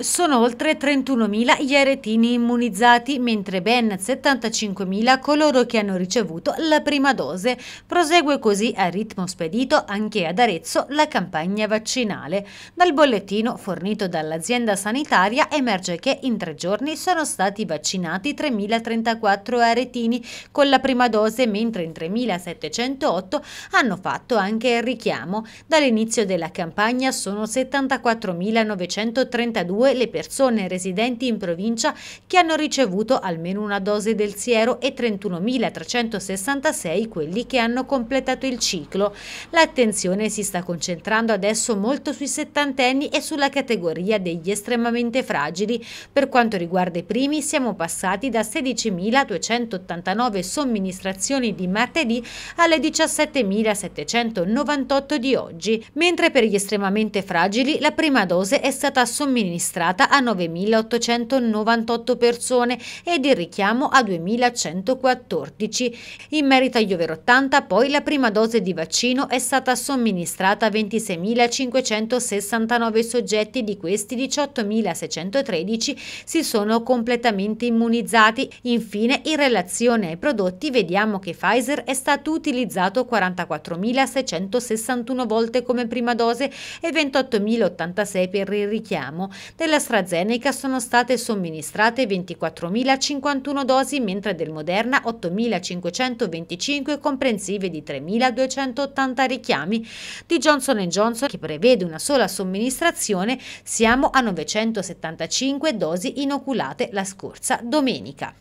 Sono oltre 31.000 gli aretini immunizzati, mentre ben 75.000 coloro che hanno ricevuto la prima dose. Prosegue così a ritmo spedito anche ad Arezzo la campagna vaccinale. Dal bollettino fornito dall'azienda sanitaria emerge che in tre giorni sono stati vaccinati 3.034 aretini con la prima dose, mentre in 3.708 hanno fatto anche il richiamo. Dall'inizio della campagna sono 74.932 2 le persone residenti in provincia che hanno ricevuto almeno una dose del siero e 31.366 quelli che hanno completato il ciclo. L'attenzione si sta concentrando adesso molto sui settantenni e sulla categoria degli estremamente fragili. Per quanto riguarda i primi siamo passati da 16.289 somministrazioni di martedì alle 17.798 di oggi, mentre per gli estremamente fragili la prima dose è stata somministrata registrata a 9.898 persone ed il richiamo a 2.114. In merito agli over 80 poi la prima dose di vaccino è stata somministrata a 26.569 soggetti, di questi 18.613 si sono completamente immunizzati. Infine in relazione ai prodotti vediamo che Pfizer è stato utilizzato 44.661 volte come prima dose e 28.086 per il richiamo. Del dell'AstraZeneca sono state somministrate 24.051 dosi, mentre del Moderna 8.525 comprensive di 3.280 richiami. Di Johnson Johnson, che prevede una sola somministrazione, siamo a 975 dosi inoculate la scorsa domenica.